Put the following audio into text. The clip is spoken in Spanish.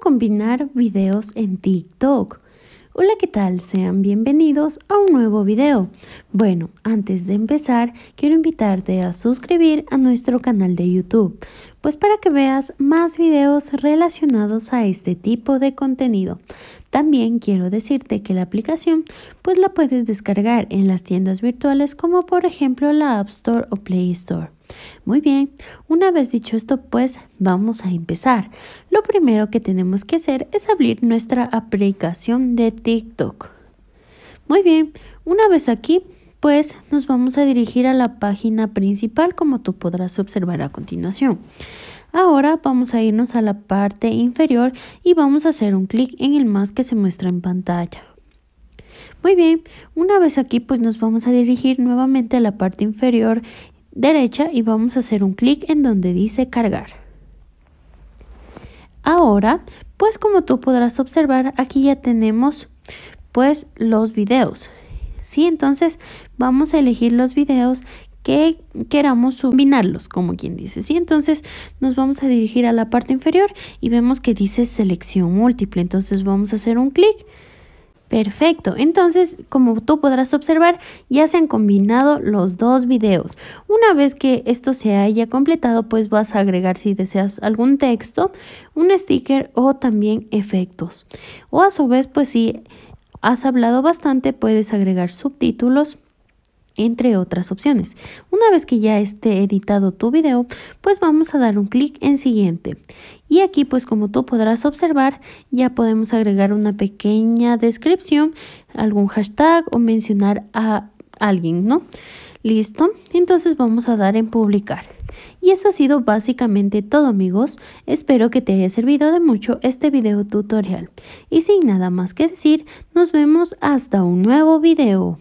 combinar videos en TikTok. Hola, ¿qué tal? Sean bienvenidos a un nuevo video. Bueno, antes de empezar, quiero invitarte a suscribir a nuestro canal de YouTube, pues para que veas más videos relacionados a este tipo de contenido. También quiero decirte que la aplicación pues la puedes descargar en las tiendas virtuales como por ejemplo la App Store o Play Store. Muy bien, una vez dicho esto, pues vamos a empezar. Lo primero que tenemos que hacer es abrir nuestra aplicación de TikTok. Muy bien, una vez aquí, pues nos vamos a dirigir a la página principal como tú podrás observar a continuación. Ahora vamos a irnos a la parte inferior y vamos a hacer un clic en el más que se muestra en pantalla. Muy bien, una vez aquí pues nos vamos a dirigir nuevamente a la parte inferior derecha y vamos a hacer un clic en donde dice cargar. Ahora, pues como tú podrás observar, aquí ya tenemos pues los videos. Si Entonces vamos a elegir los videos que queramos combinarlos, como quien dice. ¿sí? Entonces nos vamos a dirigir a la parte inferior y vemos que dice selección múltiple. Entonces vamos a hacer un clic. Perfecto, entonces como tú podrás observar ya se han combinado los dos videos. Una vez que esto se haya completado pues vas a agregar si deseas algún texto, un sticker o también efectos. O a su vez pues si has hablado bastante puedes agregar subtítulos entre otras opciones. Una vez que ya esté editado tu video, pues vamos a dar un clic en siguiente. Y aquí pues como tú podrás observar, ya podemos agregar una pequeña descripción, algún hashtag o mencionar a alguien, ¿no? Listo, entonces vamos a dar en publicar. Y eso ha sido básicamente todo amigos, espero que te haya servido de mucho este video tutorial. Y sin nada más que decir, nos vemos hasta un nuevo video.